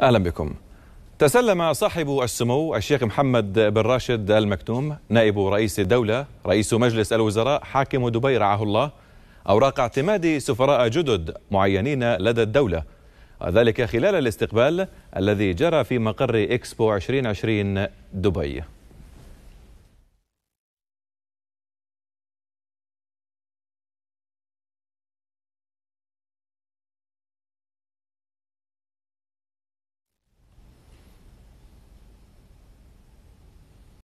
أهلا بكم تسلم صاحب السمو الشيخ محمد بن راشد المكتوم نائب رئيس الدولة رئيس مجلس الوزراء حاكم دبي رعاه الله أوراق اعتماد سفراء جدد معينين لدى الدولة وذلك خلال الاستقبال الذي جرى في مقر إكسبو 2020 دبي